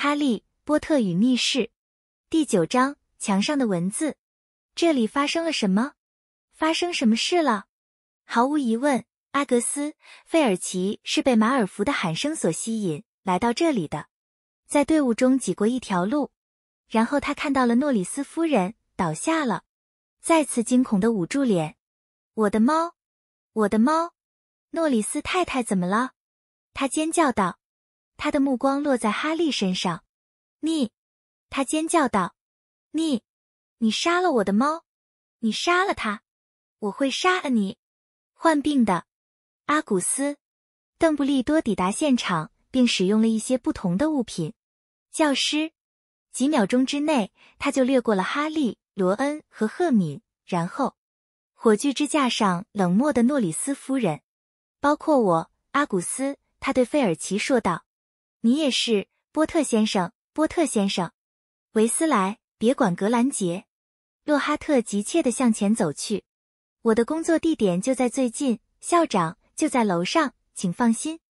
《哈利波特与密室》第九章：墙上的文字。这里发生了什么？发生什么事了？毫无疑问，阿格斯·费尔奇是被马尔福的喊声所吸引，来到这里的，在队伍中挤过一条路，然后他看到了诺里斯夫人倒下了，再次惊恐的捂住脸：“我的猫，我的猫！诺里斯太太怎么了？”他尖叫道。他的目光落在哈利身上。你！他尖叫道：“你，你杀了我的猫！你杀了它！我会杀了你！”患病的阿古斯·邓布利多抵达现场，并使用了一些不同的物品。教师，几秒钟之内，他就掠过了哈利、罗恩和赫敏，然后火炬支架上冷漠的诺里斯夫人，包括我，阿古斯。他对费尔奇说道。你也是，波特先生，波特先生，维斯莱，别管格兰杰。洛哈特急切的向前走去，我的工作地点就在最近，校长就在楼上，请放心。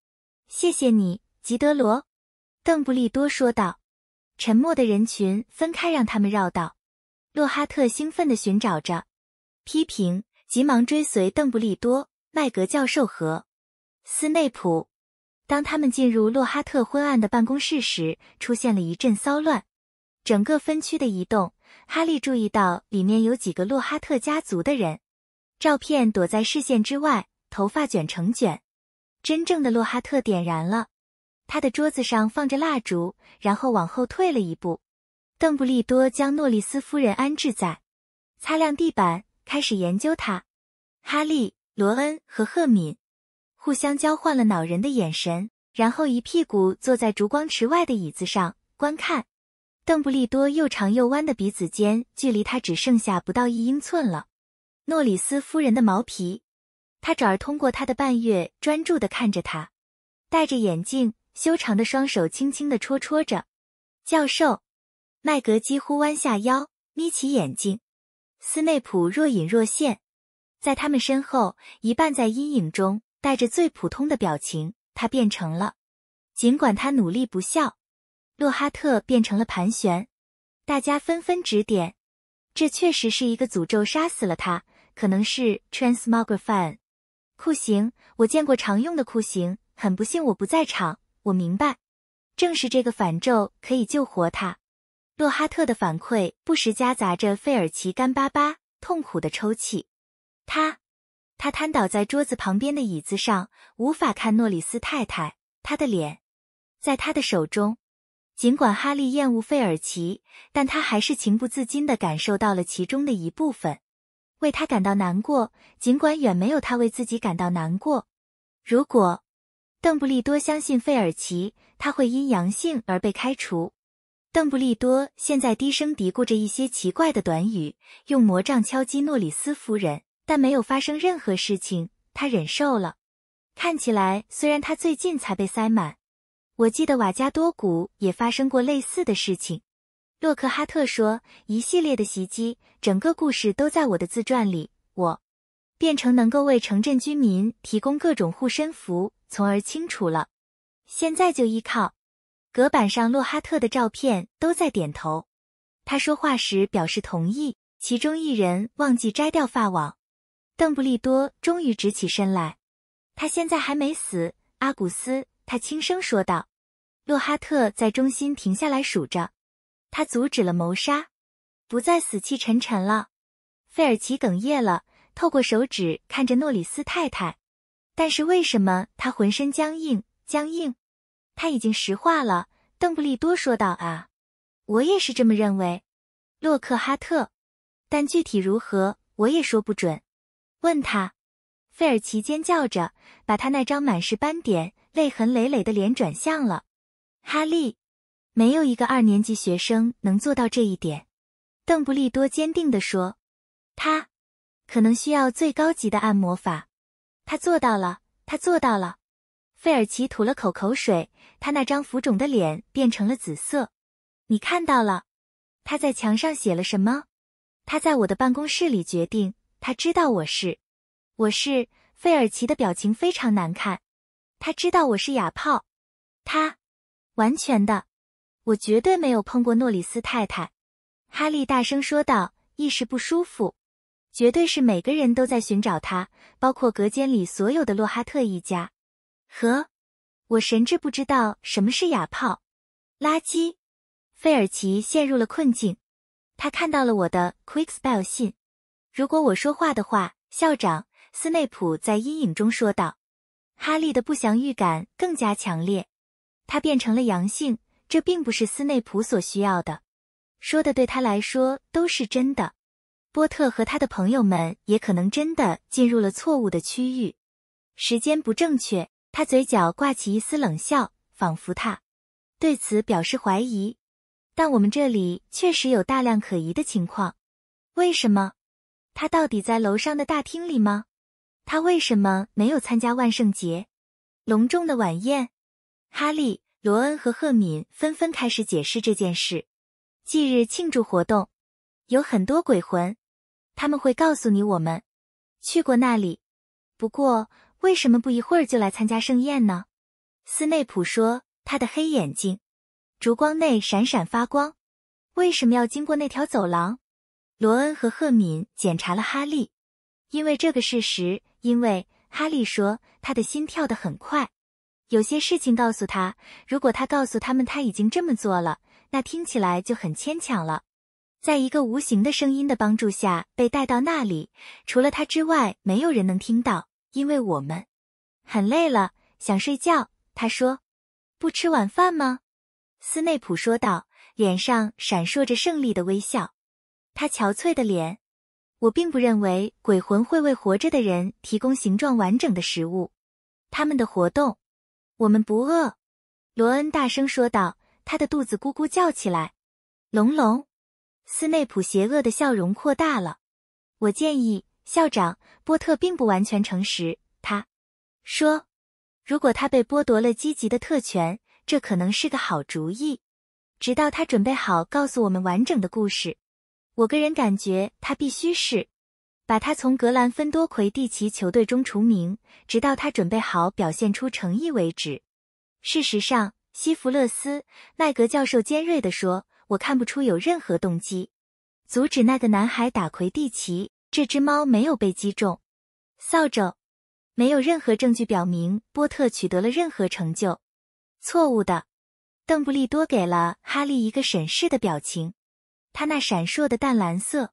谢谢你，吉德罗。邓布利多说道。沉默的人群分开，让他们绕道。洛哈特兴奋的寻找着，批评急忙追随邓布利多、麦格教授和斯内普。当他们进入洛哈特昏暗的办公室时，出现了一阵骚乱。整个分区的移动，哈利注意到里面有几个洛哈特家族的人。照片躲在视线之外，头发卷成卷。真正的洛哈特点燃了，他的桌子上放着蜡烛，然后往后退了一步。邓布利多将诺丽斯夫人安置在，擦亮地板，开始研究他。哈利、罗恩和赫敏。互相交换了恼人的眼神，然后一屁股坐在烛光池外的椅子上观看。邓布利多又长又弯的鼻子尖距离他只剩下不到一英寸了。诺里斯夫人的毛皮，他转而通过他的半月专注地看着他，戴着眼镜，修长的双手轻轻地戳戳着。教授，麦格几乎弯下腰，眯起眼睛。斯内普若隐若现，在他们身后一半在阴影中。带着最普通的表情，他变成了。尽管他努力不笑，洛哈特变成了盘旋。大家纷纷指点，这确实是一个诅咒，杀死了他。可能是 t r a n s m o g r i f a n 酷刑。我见过常用的酷刑，很不幸我不在场。我明白，正是这个反咒可以救活他。洛哈特的反馈不时夹杂着费尔奇干巴巴、痛苦的抽泣。他。他瘫倒在桌子旁边的椅子上，无法看诺里斯太太。他的脸在他的手中。尽管哈利厌恶费尔奇，但他还是情不自禁的感受到了其中的一部分，为他感到难过。尽管远没有他为自己感到难过。如果邓布利多相信费尔奇，他会因阳性而被开除。邓布利多现在低声嘀咕着一些奇怪的短语，用魔杖敲击诺里斯夫人。但没有发生任何事情，他忍受了。看起来，虽然他最近才被塞满。我记得瓦加多谷也发生过类似的事情。洛克哈特说：“一系列的袭击，整个故事都在我的自传里。我变成能够为城镇居民提供各种护身符，从而清除了。现在就依靠隔板上洛哈特的照片都在点头。他说话时表示同意。其中一人忘记摘掉发网。”邓布利多终于直起身来，他现在还没死，阿古斯，他轻声说道。洛哈特在中心停下来数着，他阻止了谋杀，不再死气沉沉了。费尔奇哽咽了，透过手指看着诺里斯太太，但是为什么他浑身僵硬？僵硬，他已经石化了。邓布利多说道：“啊，我也是这么认为，洛克哈特，但具体如何，我也说不准。”问他，费尔奇尖叫着，把他那张满是斑点、泪痕累累的脸转向了哈利。没有一个二年级学生能做到这一点，邓布利多坚定地说。他可能需要最高级的按摩法。他做到了，他做到了。费尔奇吐了口口水，他那张浮肿的脸变成了紫色。你看到了，他在墙上写了什么？他在我的办公室里决定。他知道我是，我是费尔奇的表情非常难看。他知道我是哑炮，他完全的，我绝对没有碰过诺里斯太太。哈利大声说道：“意识不舒服，绝对是每个人都在寻找他，包括隔间里所有的洛哈特一家。”和我神志不知道什么是哑炮，垃圾。费尔奇陷入了困境。他看到了我的 Quick Spell 信。如果我说话的话，校长斯内普在阴影中说道。哈利的不祥预感更加强烈。他变成了阳性，这并不是斯内普所需要的。说的对他来说都是真的。波特和他的朋友们也可能真的进入了错误的区域，时间不正确。他嘴角挂起一丝冷笑，仿佛他对此表示怀疑。但我们这里确实有大量可疑的情况。为什么？他到底在楼上的大厅里吗？他为什么没有参加万圣节隆重的晚宴？哈利、罗恩和赫敏纷纷开始解释这件事。忌日庆祝活动有很多鬼魂，他们会告诉你我们去过那里。不过，为什么不一会儿就来参加盛宴呢？斯内普说，他的黑眼睛烛光内闪闪发光。为什么要经过那条走廊？罗恩和赫敏检查了哈利，因为这个事实，因为哈利说他的心跳得很快，有些事情告诉他，如果他告诉他们他已经这么做了，那听起来就很牵强了。在一个无形的声音的帮助下被带到那里，除了他之外没有人能听到，因为我们很累了，想睡觉。他说：“不吃晚饭吗？”斯内普说道，脸上闪烁着胜利的微笑。他憔悴的脸，我并不认为鬼魂会为活着的人提供形状完整的食物。他们的活动，我们不饿。”罗恩大声说道，他的肚子咕咕叫起来。隆隆，斯内普邪恶的笑容扩大了。我建议，校长波特并不完全诚实。他说，如果他被剥夺了积极的特权，这可能是个好主意。直到他准备好告诉我们完整的故事。我个人感觉他必须是把他从格兰芬多魁地奇球队中除名，直到他准备好表现出诚意为止。事实上，西弗勒斯·奈格教授尖锐地说：“我看不出有任何动机阻止那个男孩打魁地奇。”这只猫没有被击中，扫帚没有任何证据表明波特取得了任何成就。错误的，邓布利多给了哈利一个审视的表情。他那闪烁的淡蓝色，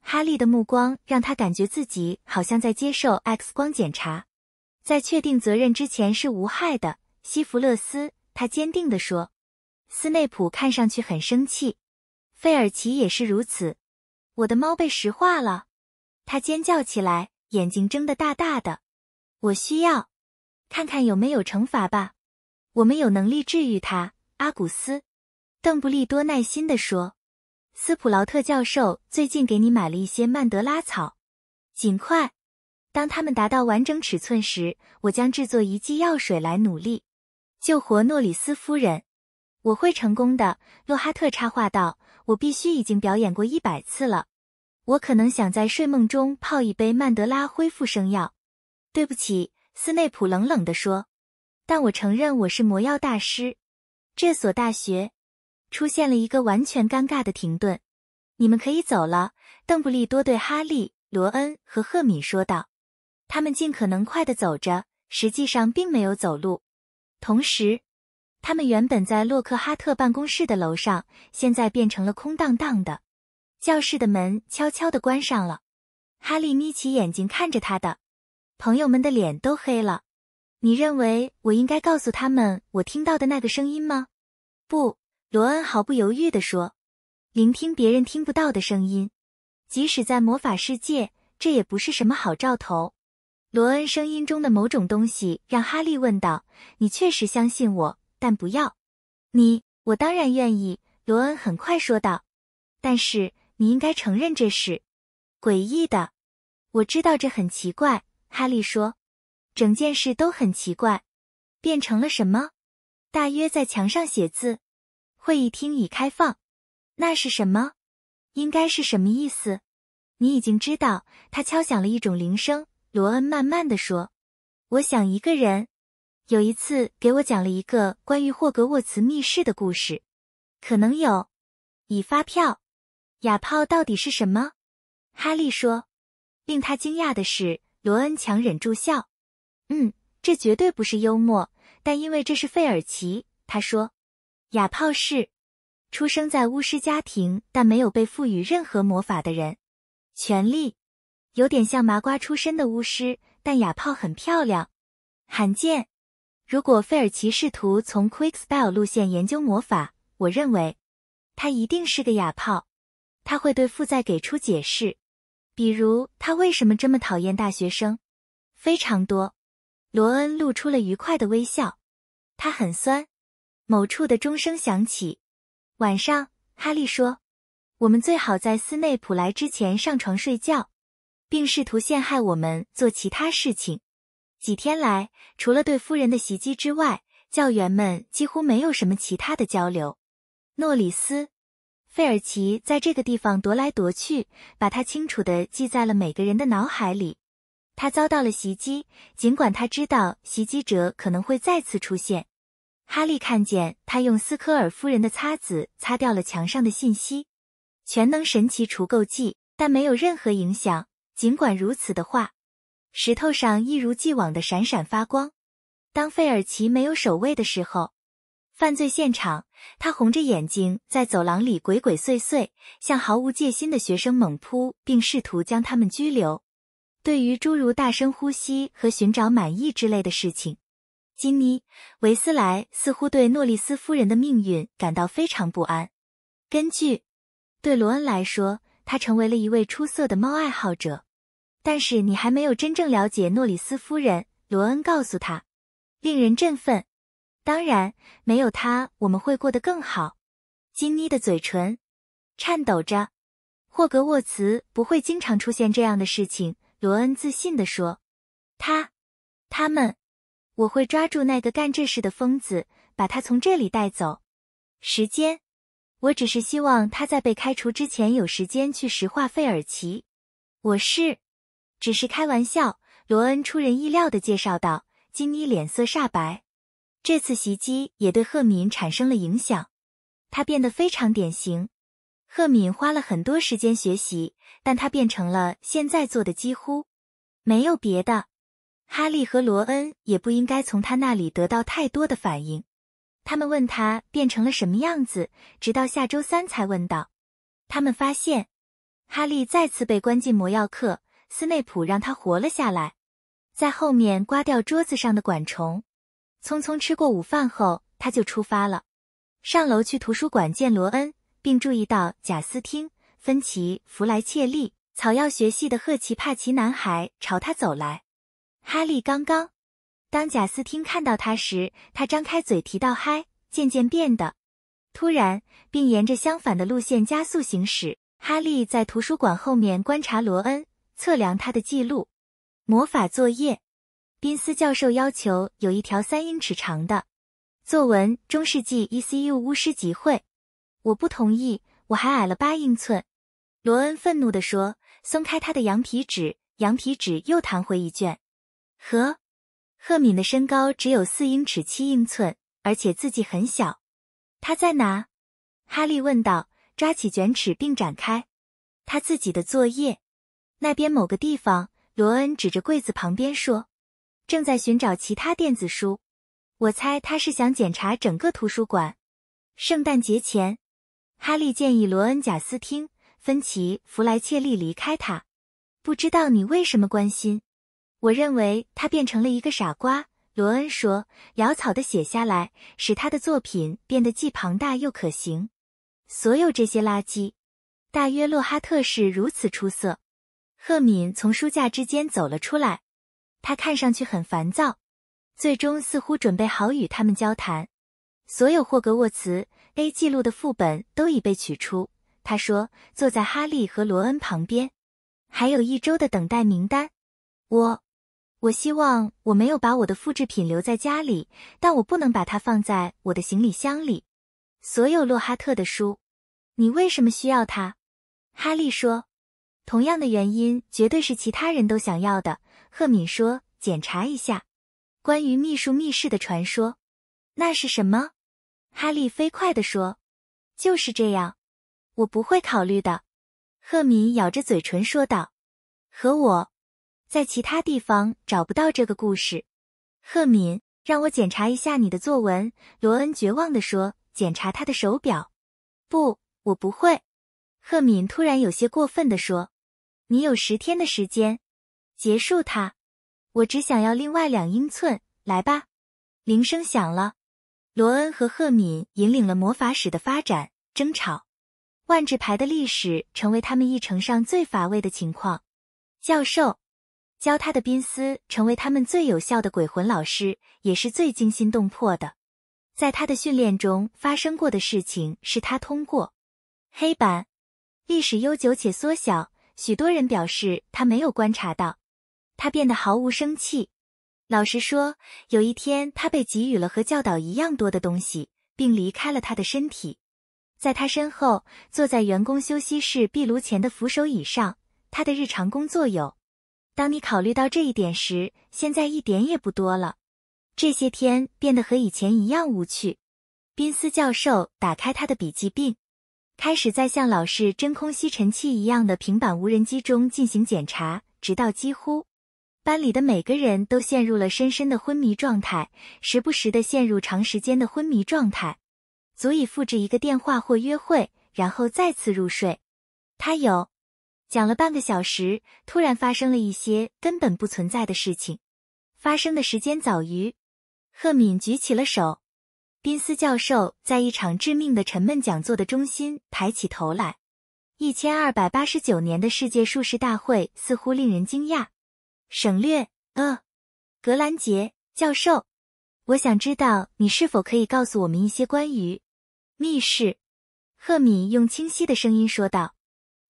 哈利的目光让他感觉自己好像在接受 X 光检查，在确定责任之前是无害的。西弗勒斯，他坚定地说。斯内普看上去很生气，费尔奇也是如此。我的猫被石化了！他尖叫起来，眼睛睁得大大的。我需要看看有没有惩罚吧。我们有能力治愈他。阿古斯，邓布利多耐心地说。斯普劳特教授最近给你买了一些曼德拉草，尽快。当它们达到完整尺寸时，我将制作一剂药水来努力救活诺里斯夫人。我会成功的。洛哈特插话道：“我必须已经表演过一百次了。我可能想在睡梦中泡一杯曼德拉恢复生药。”对不起，斯内普冷冷地说。“但我承认我是魔药大师。这所大学。”出现了一个完全尴尬的停顿，你们可以走了。”邓布利多对哈利、罗恩和赫敏说道。他们尽可能快地走着，实际上并没有走路。同时，他们原本在洛克哈特办公室的楼上，现在变成了空荡荡的。教室的门悄悄地关上了。哈利眯起眼睛看着他的朋友们的脸都黑了。你认为我应该告诉他们我听到的那个声音吗？不。罗恩毫不犹豫地说：“聆听别人听不到的声音，即使在魔法世界，这也不是什么好兆头。”罗恩声音中的某种东西让哈利问道：“你确实相信我，但不要你，我当然愿意。”罗恩很快说道：“但是你应该承认这事诡异的，我知道这很奇怪。”哈利说：“整件事都很奇怪，变成了什么？大约在墙上写字。”会议厅已开放，那是什么？应该是什么意思？你已经知道，他敲响了一种铃声。罗恩慢慢的说：“我想一个人，有一次给我讲了一个关于霍格沃茨密室的故事，可能有，已发票。哑炮到底是什么？”哈利说：“令他惊讶的是，罗恩强忍住笑，嗯，这绝对不是幽默，但因为这是费尔奇，他说。”哑炮是出生在巫师家庭但没有被赋予任何魔法的人，权力有点像麻瓜出身的巫师，但哑炮很漂亮，罕见。如果费尔奇试图从 Quick Spell 路线研究魔法，我认为他一定是个哑炮，他会对负债给出解释，比如他为什么这么讨厌大学生。非常多。罗恩露出了愉快的微笑，他很酸。某处的钟声响起。晚上，哈利说：“我们最好在斯内普来之前上床睡觉，并试图陷害我们做其他事情。”几天来，除了对夫人的袭击之外，教员们几乎没有什么其他的交流。诺里斯、费尔奇在这个地方踱来踱去，把他清楚地记在了每个人的脑海里。他遭到了袭击，尽管他知道袭击者可能会再次出现。哈利看见他用斯科尔夫人的擦子擦掉了墙上的信息，全能神奇除垢剂，但没有任何影响。尽管如此的话，石头上一如既往的闪闪发光。当费尔奇没有守卫的时候，犯罪现场，他红着眼睛在走廊里鬼鬼祟祟，向毫无戒心的学生猛扑，并试图将他们拘留。对于诸如大声呼吸和寻找满意之类的事情。金妮·维斯莱似乎对诺里斯夫人的命运感到非常不安。根据，对罗恩来说，他成为了一位出色的猫爱好者。但是你还没有真正了解诺里斯夫人。罗恩告诉他，令人振奋。当然，没有他，我们会过得更好。金妮的嘴唇颤抖着。霍格沃茨不会经常出现这样的事情。罗恩自信地说：“他，他们。”我会抓住那个干这事的疯子，把他从这里带走。时间，我只是希望他在被开除之前有时间去石化费尔奇。我是，只是开玩笑。罗恩出人意料的介绍道。金妮脸色煞白。这次袭击也对赫敏产生了影响，他变得非常典型。赫敏花了很多时间学习，但他变成了现在做的几乎没有别的。哈利和罗恩也不应该从他那里得到太多的反应。他们问他变成了什么样子，直到下周三才问道。他们发现，哈利再次被关进魔药课，斯内普让他活了下来，在后面刮掉桌子上的管虫。匆匆吃过午饭后，他就出发了，上楼去图书馆见罗恩，并注意到贾斯汀、芬奇、弗莱切利、草药学系的赫奇帕奇男孩朝他走来。哈利刚刚，当贾斯汀看到他时，他张开嘴提到嗨，渐渐变得突然，并沿着相反的路线加速行驶。哈利在图书馆后面观察罗恩，测量他的记录。魔法作业，宾斯教授要求有一条三英尺长的作文。中世纪 ECU 巫师集会，我不同意，我还矮了八英寸。罗恩愤怒地说，松开他的羊皮纸，羊皮纸又弹回一卷。和赫敏的身高只有四英尺七英寸，而且字迹很小。他在哪？哈利问道，抓起卷尺并展开他自己的作业。那边某个地方，罗恩指着柜子旁边说：“正在寻找其他电子书。”我猜他是想检查整个图书馆。圣诞节前，哈利建议罗恩、贾斯汀、芬奇、弗莱切利离开他。不知道你为什么关心。我认为他变成了一个傻瓜，罗恩说，潦草的写下来，使他的作品变得既庞大又可行。所有这些垃圾，大约洛哈特是如此出色。赫敏从书架之间走了出来，他看上去很烦躁，最终似乎准备好与他们交谈。所有霍格沃茨 A 记录的副本都已被取出。他说，坐在哈利和罗恩旁边，还有一周的等待名单。我。我希望我没有把我的复制品留在家里，但我不能把它放在我的行李箱里。所有洛哈特的书，你为什么需要它？哈利说。同样的原因，绝对是其他人都想要的。赫敏说。检查一下关于秘书密室的传说。那是什么？哈利飞快地说。就是这样。我不会考虑的。赫敏咬着嘴唇说道。和我。在其他地方找不到这个故事，赫敏，让我检查一下你的作文。罗恩绝望地说：“检查他的手表。”“不，我不会。”赫敏突然有些过分地说：“你有十天的时间，结束它。我只想要另外两英寸。来吧。”铃声响了，罗恩和赫敏引领了魔法史的发展争吵，万智牌的历史成为他们议程上最乏味的情况。教授。教他的宾斯成为他们最有效的鬼魂老师，也是最惊心动魄的。在他的训练中发生过的事情是他通过黑板历史悠久且缩小。许多人表示他没有观察到，他变得毫无生气。老实说，有一天他被给予了和教导一样多的东西，并离开了他的身体。在他身后，坐在员工休息室壁炉前的扶手椅上，他的日常工作有。当你考虑到这一点时，现在一点也不多了。这些天变得和以前一样无趣。宾斯教授打开他的笔记本，开始在像老式真空吸尘器一样的平板无人机中进行检查，直到几乎班里的每个人都陷入了深深的昏迷状态，时不时的陷入长时间的昏迷状态，足以复制一个电话或约会，然后再次入睡。他有。讲了半个小时，突然发生了一些根本不存在的事情。发生的时间早于赫敏举起了手。宾斯教授在一场致命的沉闷讲座的中心抬起头来。一千二百八十九年的世界术士大会似乎令人惊讶。省略。呃，格兰杰教授，我想知道你是否可以告诉我们一些关于密室。赫敏用清晰的声音说道。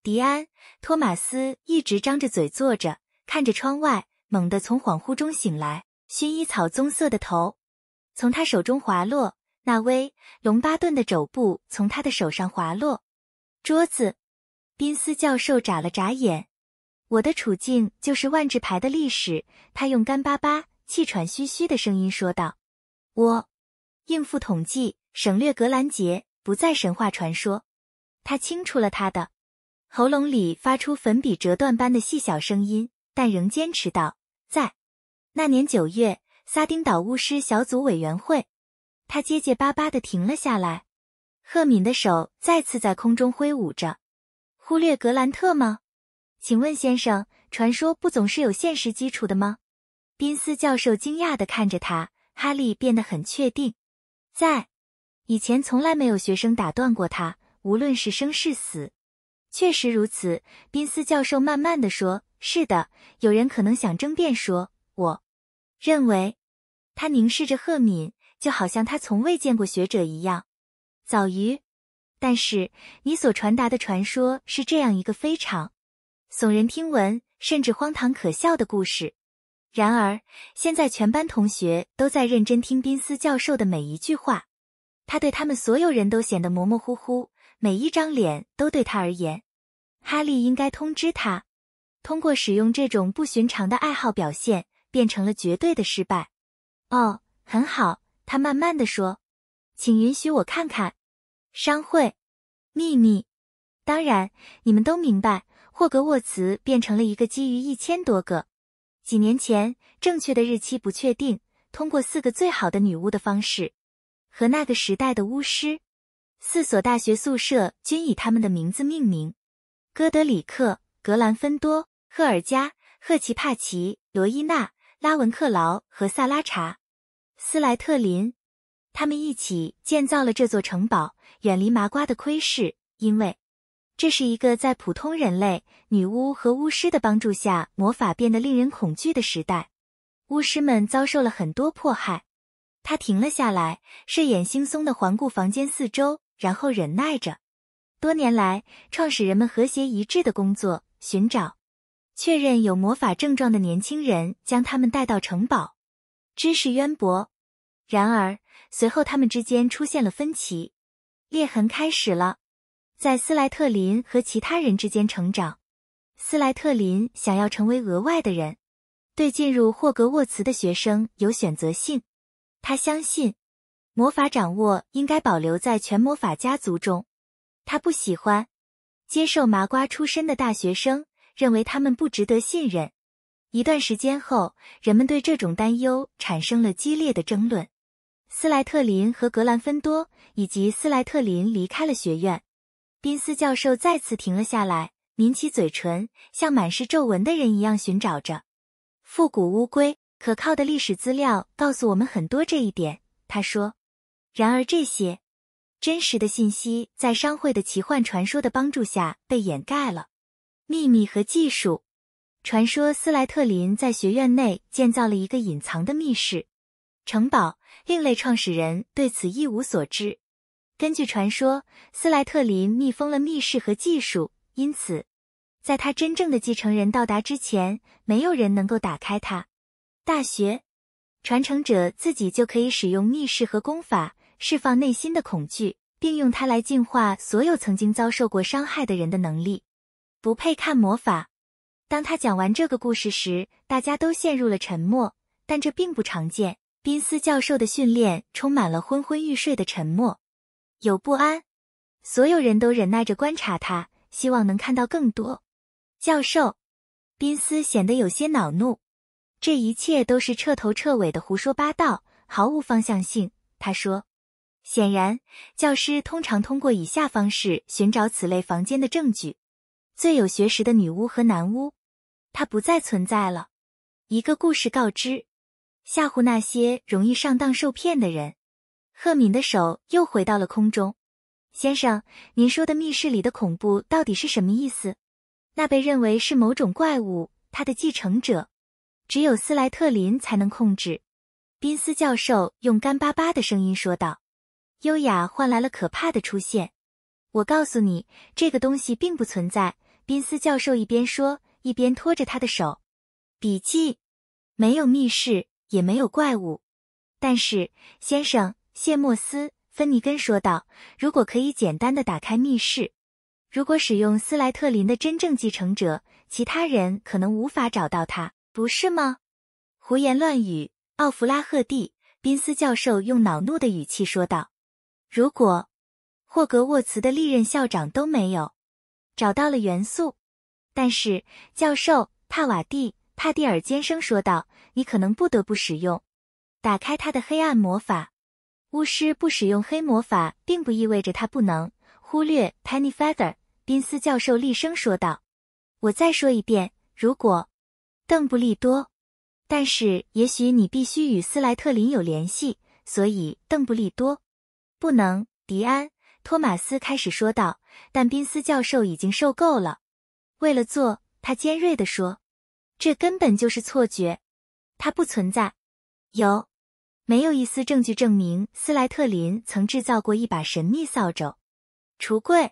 迪安·托马斯一直张着嘴坐着，看着窗外，猛地从恍惚中醒来。薰衣草棕色的头从他手中滑落，纳威·隆巴顿的肘部从他的手上滑落。桌子，宾斯教授眨了眨眼。我的处境就是万智牌的历史。他用干巴巴、气喘吁吁的声音说道：“我应付统计，省略格兰杰，不再神话传说。”他清楚了他的。喉咙里发出粉笔折断般的细小声音，但仍坚持道：“在那年九月，撒丁岛巫师小组委员会。”他结结巴巴地停了下来。赫敏的手再次在空中挥舞着，忽略格兰特吗？请问先生，传说不总是有现实基础的吗？宾斯教授惊讶地看着他。哈利变得很确定，在以前从来没有学生打断过他，无论是生是死。确实如此，宾斯教授慢慢的说：“是的，有人可能想争辩说，我认为他凝视着赫敏，就好像他从未见过学者一样。早于，但是你所传达的传说是这样一个非常耸人听闻，甚至荒唐可笑的故事。然而，现在全班同学都在认真听宾斯教授的每一句话，他对他们所有人都显得模模糊糊。”每一张脸都对他而言，哈利应该通知他，通过使用这种不寻常的爱好表现，变成了绝对的失败。哦，很好，他慢慢的说，请允许我看看。商会秘密，当然你们都明白，霍格沃茨变成了一个基于一千多个，几年前正确的日期不确定，通过四个最好的女巫的方式，和那个时代的巫师。四所大学宿舍均以他们的名字命名：哥德里克、格兰芬多、赫尔加、赫奇帕奇、罗伊娜、拉文克劳和萨拉查·斯莱特林。他们一起建造了这座城堡，远离麻瓜的窥视，因为这是一个在普通人类、女巫和巫师的帮助下，魔法变得令人恐惧的时代。巫师们遭受了很多迫害。他停了下来，睡眼惺忪地环顾房间四周。然后忍耐着，多年来，创始人们和谐一致的工作，寻找、确认有魔法症状的年轻人，将他们带到城堡。知识渊博，然而随后他们之间出现了分歧，裂痕开始了，在斯莱特林和其他人之间成长。斯莱特林想要成为额外的人，对进入霍格沃茨的学生有选择性，他相信。魔法掌握应该保留在全魔法家族中。他不喜欢接受麻瓜出身的大学生，认为他们不值得信任。一段时间后，人们对这种担忧产生了激烈的争论。斯莱特林和格兰芬多以及斯莱特林离开了学院。宾斯教授再次停了下来，抿起嘴唇，像满是皱纹的人一样寻找着。复古乌龟，可靠的历史资料告诉我们很多这一点。他说。然而，这些真实的信息在商会的奇幻传说的帮助下被掩盖了。秘密和技术传说，斯莱特林在学院内建造了一个隐藏的密室。城堡另类创始人对此一无所知。根据传说，斯莱特林密封了密室和技术，因此在他真正的继承人到达之前，没有人能够打开它。大学传承者自己就可以使用密室和功法。释放内心的恐惧，并用它来净化所有曾经遭受过伤害的人的能力。不配看魔法。当他讲完这个故事时，大家都陷入了沉默。但这并不常见。宾斯教授的训练充满了昏昏欲睡的沉默，有不安。所有人都忍耐着观察他，希望能看到更多。教授，宾斯显得有些恼怒。这一切都是彻头彻尾的胡说八道，毫无方向性。他说。显然，教师通常通过以下方式寻找此类房间的证据：最有学识的女巫和男巫，它不再存在了。一个故事告知，吓唬那些容易上当受骗的人。赫敏的手又回到了空中。先生，您说的密室里的恐怖到底是什么意思？那被认为是某种怪物，它的继承者，只有斯莱特林才能控制。宾斯教授用干巴巴的声音说道。优雅换来了可怕的出现。我告诉你，这个东西并不存在。宾斯教授一边说，一边拖着他的手。笔记，没有密室，也没有怪物。但是，先生，谢莫斯·芬尼根说道：“如果可以简单的打开密室，如果使用斯莱特林的真正继承者，其他人可能无法找到他，不是吗？”胡言乱语！奥弗拉赫蒂，宾斯教授用恼怒的语气说道。如果霍格沃茨的历任校长都没有找到了元素，但是教授帕瓦蒂帕蒂尔尖声说道：“你可能不得不使用打开他的黑暗魔法。”巫师不使用黑魔法，并不意味着他不能忽略。Penny Feather 宾斯教授厉声说道：“我再说一遍，如果邓布利多，但是也许你必须与斯莱特林有联系，所以邓布利多。”不能，迪安·托马斯开始说道。但宾斯教授已经受够了。为了做，他尖锐地说：“这根本就是错觉，它不存在。”有，没有一丝证据证明斯莱特林曾制造过一把神秘扫帚。橱柜，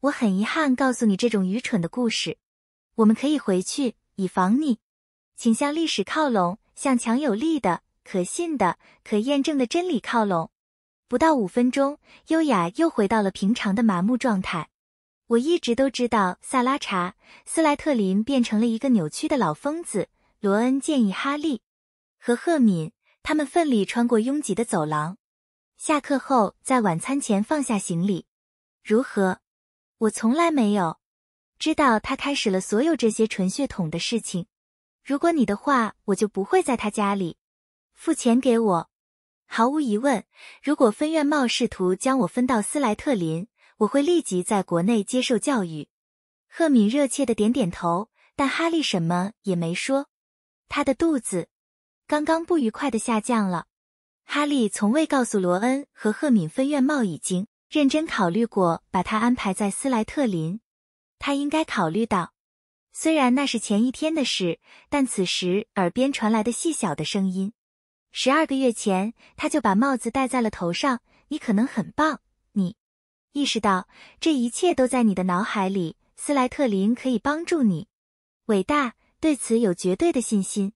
我很遗憾告诉你这种愚蠢的故事。我们可以回去，以防你，请向历史靠拢，向强有力的、可信的、可验证的真理靠拢。不到五分钟，优雅又回到了平常的麻木状态。我一直都知道，萨拉查·斯莱特林变成了一个扭曲的老疯子。罗恩建议哈利和赫敏，他们奋力穿过拥挤的走廊。下课后，在晚餐前放下行李，如何？我从来没有知道他开始了所有这些纯血统的事情。如果你的话，我就不会在他家里。付钱给我。毫无疑问，如果分院帽试图将我分到斯莱特林，我会立即在国内接受教育。赫敏热切的点点头，但哈利什么也没说。他的肚子刚刚不愉快的下降了。哈利从未告诉罗恩和赫敏，分院帽已经认真考虑过把他安排在斯莱特林。他应该考虑到，虽然那是前一天的事，但此时耳边传来的细小的声音。十二个月前，他就把帽子戴在了头上。你可能很棒，你意识到这一切都在你的脑海里。斯莱特林可以帮助你，伟大对此有绝对的信心。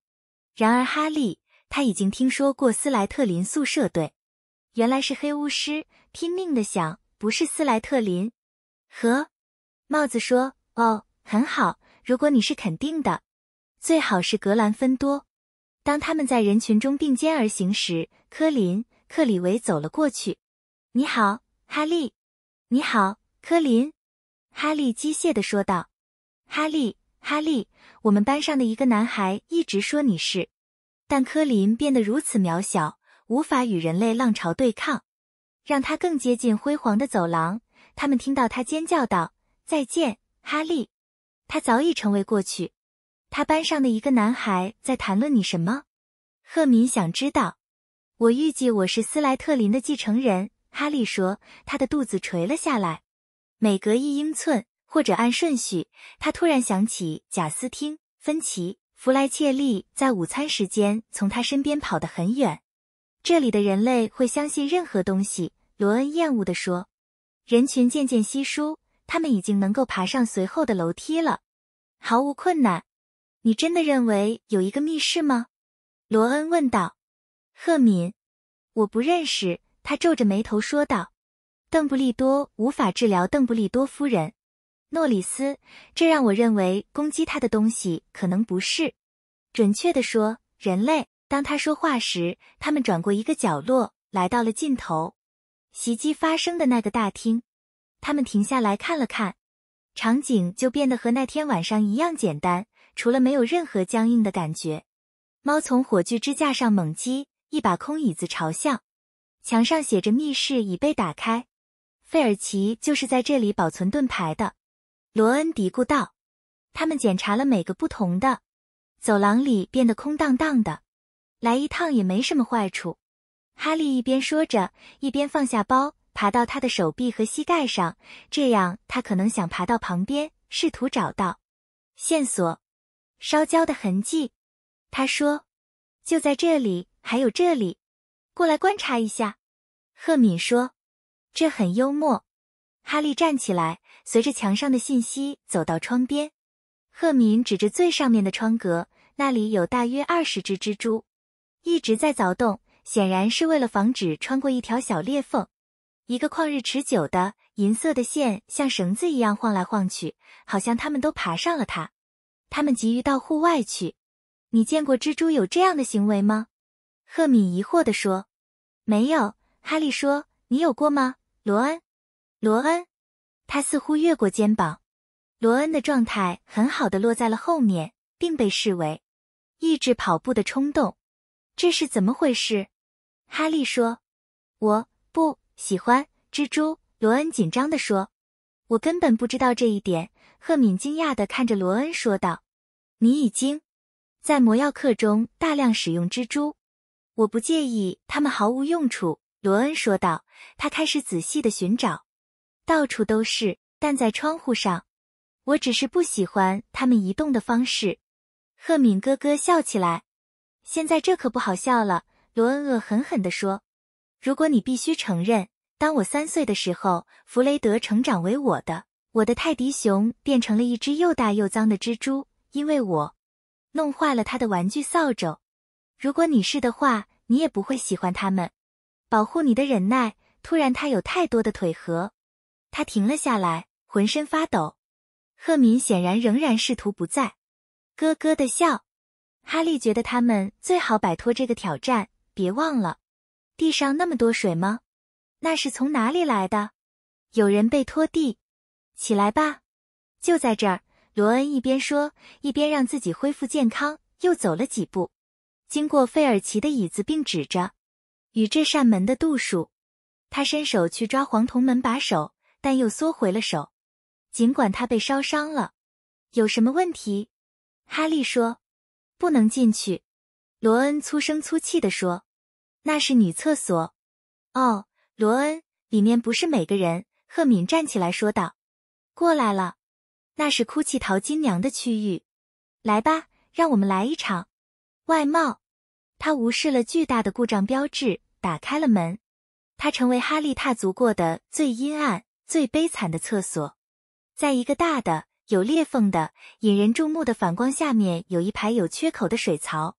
然而哈利，他已经听说过斯莱特林宿舍队，原来是黑巫师拼命的想不是斯莱特林。和帽子说：“哦，很好，如果你是肯定的，最好是格兰芬多。”当他们在人群中并肩而行时，科林·克里维走了过去。“你好，哈利。”“你好，科林。”哈利机械地说道。“哈利，哈利，我们班上的一个男孩一直说你是，但科林变得如此渺小，无法与人类浪潮对抗，让他更接近辉煌的走廊。”他们听到他尖叫道：“再见，哈利。”他早已成为过去。他班上的一个男孩在谈论你什么？赫敏想知道。我预计我是斯莱特林的继承人，哈利说，他的肚子垂了下来。每隔一英寸，或者按顺序，他突然想起贾斯汀、芬奇、弗莱切利在午餐时间从他身边跑得很远。这里的人类会相信任何东西，罗恩厌恶地说。人群渐渐稀疏，他们已经能够爬上随后的楼梯了，毫无困难。你真的认为有一个密室吗？罗恩问道。赫敏，我不认识他，皱着眉头说道。邓布利多无法治疗邓布利多夫人。诺里斯，这让我认为攻击他的东西可能不是。准确的说，人类。当他说话时，他们转过一个角落，来到了尽头，袭击发生的那个大厅。他们停下来看了看，场景就变得和那天晚上一样简单。除了没有任何僵硬的感觉，猫从火炬支架上猛击一把空椅子，朝向墙上写着“密室已被打开”。费尔奇就是在这里保存盾牌的，罗恩嘀咕道。他们检查了每个不同的走廊里变得空荡荡的，来一趟也没什么坏处。哈利一边说着，一边放下包，爬到他的手臂和膝盖上，这样他可能想爬到旁边，试图找到线索。烧焦的痕迹，他说：“就在这里，还有这里，过来观察一下。”赫敏说：“这很幽默。”哈利站起来，随着墙上的信息走到窗边。赫敏指着最上面的窗格，那里有大约二十只蜘蛛，一直在凿洞，显然是为了防止穿过一条小裂缝。一个旷日持久的银色的线像绳子一样晃来晃去，好像他们都爬上了它。他们急于到户外去，你见过蜘蛛有这样的行为吗？赫敏疑惑地说：“没有。”哈利说：“你有过吗？”罗恩，罗恩，他似乎越过肩膀。罗恩的状态很好的落在了后面，并被视为抑制跑步的冲动。这是怎么回事？哈利说：“我不喜欢蜘蛛。”罗恩紧张地说：“我根本不知道这一点。”赫敏惊讶的看着罗恩说道：“你已经在魔药课中大量使用蜘蛛，我不介意他们毫无用处。”罗恩说道。他开始仔细的寻找，到处都是，但在窗户上。我只是不喜欢他们移动的方式。赫敏咯咯笑起来。现在这可不好笑了，罗恩恶狠狠地说：“如果你必须承认，当我三岁的时候，弗雷德成长为我的。”我的泰迪熊变成了一只又大又脏的蜘蛛，因为我弄坏了他的玩具扫帚。如果你是的话，你也不会喜欢他们。保护你的忍耐。突然，他有太多的腿和，他停了下来，浑身发抖。赫敏显然仍然试图不在，咯咯的笑。哈利觉得他们最好摆脱这个挑战。别忘了，地上那么多水吗？那是从哪里来的？有人被拖地。起来吧，就在这儿。罗恩一边说，一边让自己恢复健康，又走了几步，经过费尔奇的椅子，并指着与这扇门的度数。他伸手去抓黄铜门把手，但又缩回了手。尽管他被烧伤了，有什么问题？哈利说：“不能进去。”罗恩粗声粗气地说：“那是女厕所。”哦，罗恩，里面不是每个人。”赫敏站起来说道。过来了，那是哭泣淘金娘的区域。来吧，让我们来一场外貌。他无视了巨大的故障标志，打开了门。他成为哈利踏足过的最阴暗、最悲惨的厕所。在一个大的、有裂缝的、引人注目的反光下面，有一排有缺口的水槽。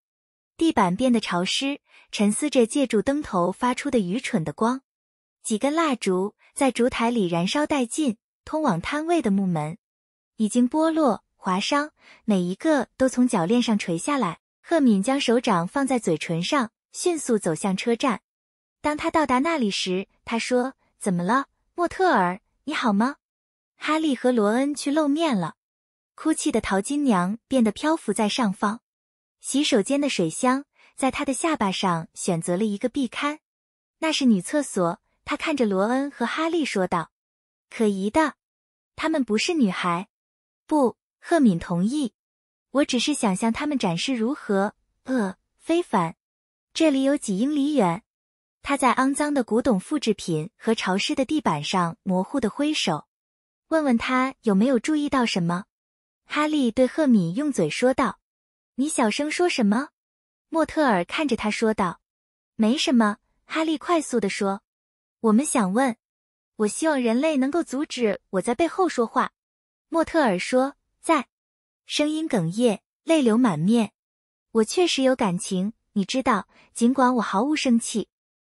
地板变得潮湿。沉思着，借助灯头发出的愚蠢的光，几根蜡烛在烛台里燃烧殆尽。通往摊位的木门已经剥落、划伤，每一个都从铰链上垂下来。赫敏将手掌放在嘴唇上，迅速走向车站。当他到达那里时，他说：“怎么了，莫特尔？你好吗？”哈利和罗恩去露面了。哭泣的淘金娘变得漂浮在上方，洗手间的水箱在她的下巴上选择了一个壁龛，那是女厕所。他看着罗恩和哈利说道。可疑的，她们不是女孩。不，赫敏同意。我只是想向他们展示如何呃非凡。这里有几英里远。他在肮脏的古董复制品和潮湿的地板上模糊的挥手，问问他有没有注意到什么。哈利对赫敏用嘴说道：“你小声说什么？”莫特尔看着他说道：“没什么。”哈利快速的说：“我们想问。”我希望人类能够阻止我在背后说话，莫特尔说，在声音哽咽，泪流满面。我确实有感情，你知道，尽管我毫无生气。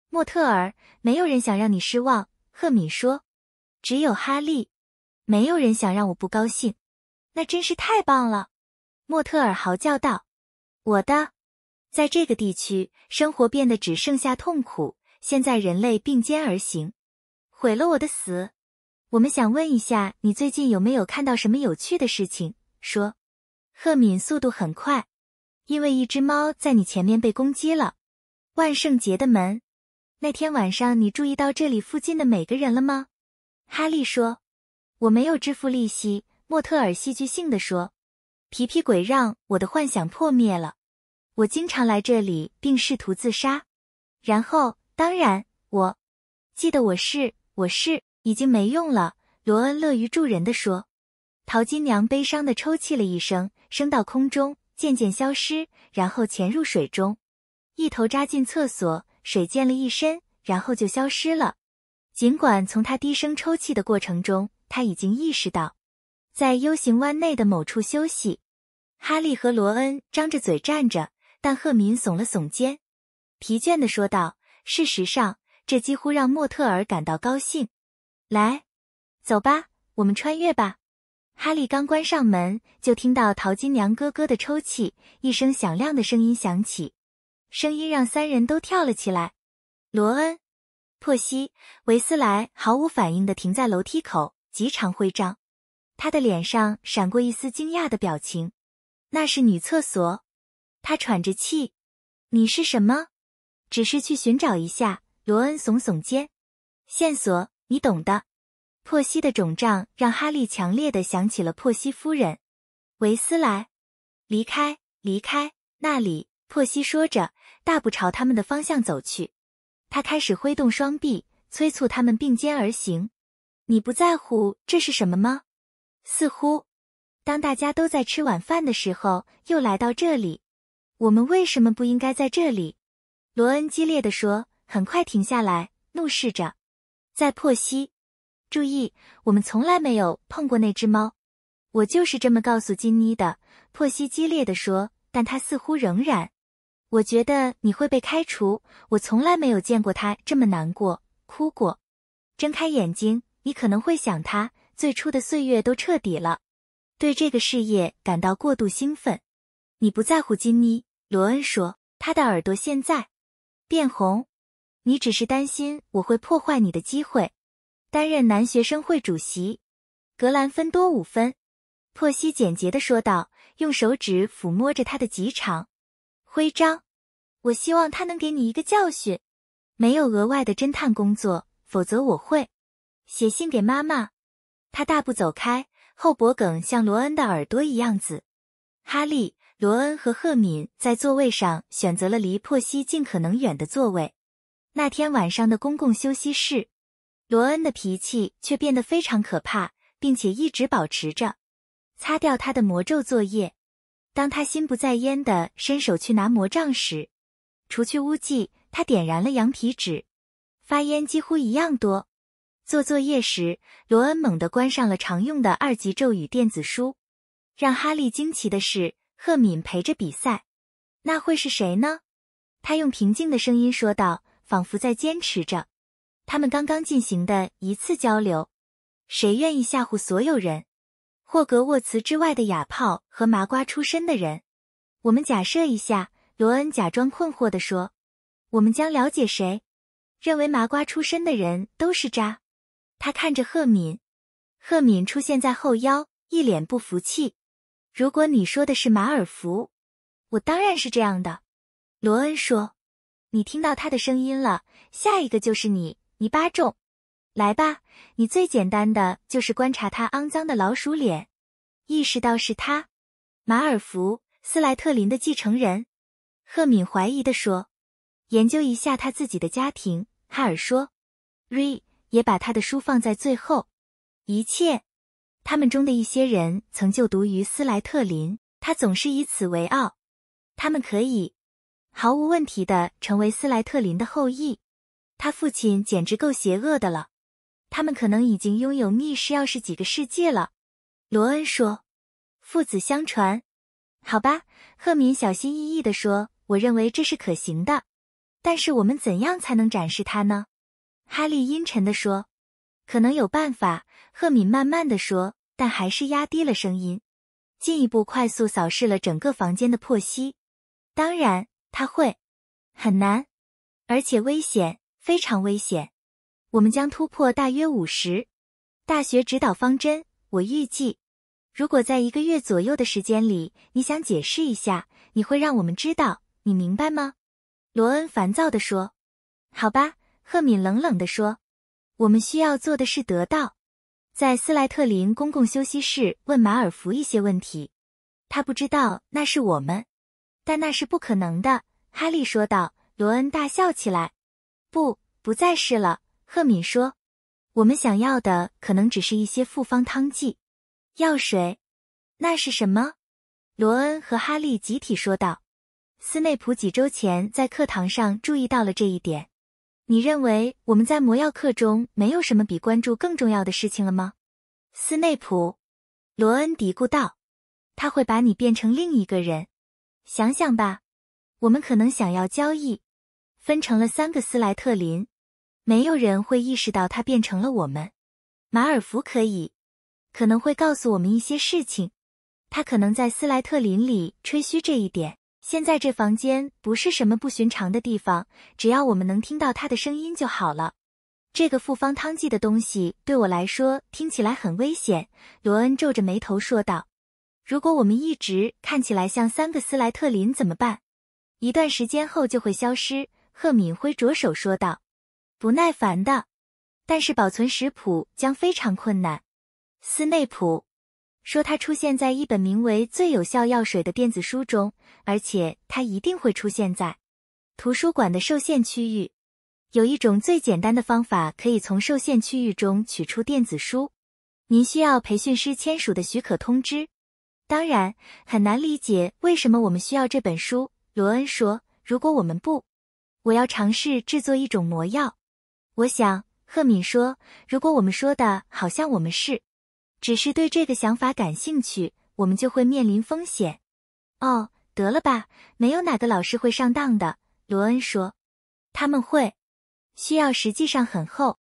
莫特尔，没有人想让你失望，赫敏说，只有哈利，没有人想让我不高兴。那真是太棒了，莫特尔嚎叫道。我的，在这个地区，生活变得只剩下痛苦。现在，人类并肩而行。毁了我的死，我们想问一下你最近有没有看到什么有趣的事情？说，赫敏速度很快，因为一只猫在你前面被攻击了。万圣节的门，那天晚上你注意到这里附近的每个人了吗？哈利说，我没有支付利息。莫特尔戏剧性的说，皮皮鬼让我的幻想破灭了。我经常来这里并试图自杀，然后当然我记得我是。我是已经没用了。”罗恩乐于助人的说。淘金娘悲伤的抽泣了一声，升到空中，渐渐消失，然后潜入水中，一头扎进厕所，水溅了一身，然后就消失了。尽管从她低声抽泣的过程中，他已经意识到，在 U 型湾内的某处休息。哈利和罗恩张着嘴站着，但赫敏耸了耸肩，疲倦的说道：“事实上。”这几乎让莫特尔感到高兴。来，走吧，我们穿越吧。哈利刚关上门，就听到淘金娘咯咯的抽泣，一声响亮的声音响起，声音让三人都跳了起来。罗恩、珀西、韦斯莱毫无反应的停在楼梯口，极长徽章，他的脸上闪过一丝惊讶的表情。那是女厕所。他喘着气：“你是什么？只是去寻找一下。”罗恩耸耸肩，线索你懂的。珀西的肿胀让哈利强烈的想起了珀西夫人。维斯莱，离开，离开那里！珀西说着，大步朝他们的方向走去。他开始挥动双臂，催促他们并肩而行。你不在乎这是什么吗？似乎，当大家都在吃晚饭的时候，又来到这里。我们为什么不应该在这里？罗恩激烈的说。很快停下来，怒视着，在珀西，注意，我们从来没有碰过那只猫，我就是这么告诉金妮的。珀西激烈地说，但他似乎仍然，我觉得你会被开除。我从来没有见过他这么难过，哭过。睁开眼睛，你可能会想，他最初的岁月都彻底了，对这个事业感到过度兴奋。你不在乎金妮，罗恩说，他的耳朵现在变红。你只是担心我会破坏你的机会，担任男学生会主席，格兰芬多五分。珀西简洁地说道，用手指抚摸着他的极长徽章。我希望他能给你一个教训。没有额外的侦探工作，否则我会写信给妈妈。他大步走开，后脖梗像罗恩的耳朵一样紫。哈利、罗恩和赫敏在座位上选择了离珀西尽可能远的座位。那天晚上的公共休息室，罗恩的脾气却变得非常可怕，并且一直保持着。擦掉他的魔咒作业，当他心不在焉的伸手去拿魔杖时，除去污迹，他点燃了羊皮纸，发烟几乎一样多。做作业时，罗恩猛地关上了常用的二级咒语电子书。让哈利惊奇的是，赫敏陪着比赛，那会是谁呢？他用平静的声音说道。仿佛在坚持着他们刚刚进行的一次交流。谁愿意吓唬所有人？霍格沃茨之外的哑炮和麻瓜出身的人？我们假设一下，罗恩假装困惑的说：“我们将了解谁认为麻瓜出身的人都是渣。”他看着赫敏，赫敏出现在后腰，一脸不服气。“如果你说的是马尔福，我当然是这样的。”罗恩说。你听到他的声音了，下一个就是你，泥巴种。来吧，你最简单的就是观察他肮脏的老鼠脸，意识到是他，马尔福，斯莱特林的继承人。赫敏怀疑地说：“研究一下他自己的家庭。”哈尔说：“瑞也把他的书放在最后。一切，他们中的一些人曾就读于斯莱特林，他总是以此为傲。他们可以。”毫无问题的成为斯莱特林的后裔，他父亲简直够邪恶的了。他们可能已经拥有密室钥匙几个世纪了，罗恩说。父子相传，好吧，赫敏小心翼翼地说。我认为这是可行的，但是我们怎样才能展示它呢？哈利阴沉地说。可能有办法，赫敏慢慢的说，但还是压低了声音，进一步快速扫视了整个房间的破隙。当然。他会很难，而且危险，非常危险。我们将突破大约五十。大学指导方针，我预计，如果在一个月左右的时间里，你想解释一下，你会让我们知道，你明白吗？罗恩烦躁的说。好吧，赫敏冷冷的说。我们需要做的是得到在斯莱特林公共休息室问马尔福一些问题。他不知道那是我们。但那是不可能的，哈利说道。罗恩大笑起来。不，不再是了，赫敏说。我们想要的可能只是一些复方汤剂、药水。那是什么？罗恩和哈利集体说道。斯内普几周前在课堂上注意到了这一点。你认为我们在魔药课中没有什么比关注更重要的事情了吗？斯内普，罗恩嘀咕道。他会把你变成另一个人。想想吧，我们可能想要交易，分成了三个斯莱特林，没有人会意识到它变成了我们。马尔福可以，可能会告诉我们一些事情。他可能在斯莱特林里吹嘘这一点。现在这房间不是什么不寻常的地方，只要我们能听到他的声音就好了。这个复方汤剂的东西对我来说听起来很危险。”罗恩皱着眉头说道。如果我们一直看起来像三个斯莱特林怎么办？一段时间后就会消失，赫敏挥着手说道。不耐烦的，但是保存食谱将非常困难。斯内普说它出现在一本名为《最有效药水》的电子书中，而且它一定会出现在图书馆的受限区域。有一种最简单的方法可以从受限区域中取出电子书。您需要培训师签署的许可通知。当然很难理解为什么我们需要这本书，罗恩说。如果我们不，我要尝试制作一种魔药。我想，赫敏说。如果我们说的好像我们是，只是对这个想法感兴趣，我们就会面临风险。哦，得了吧，没有哪个老师会上当的，罗恩说。他们会，需要实际上很厚。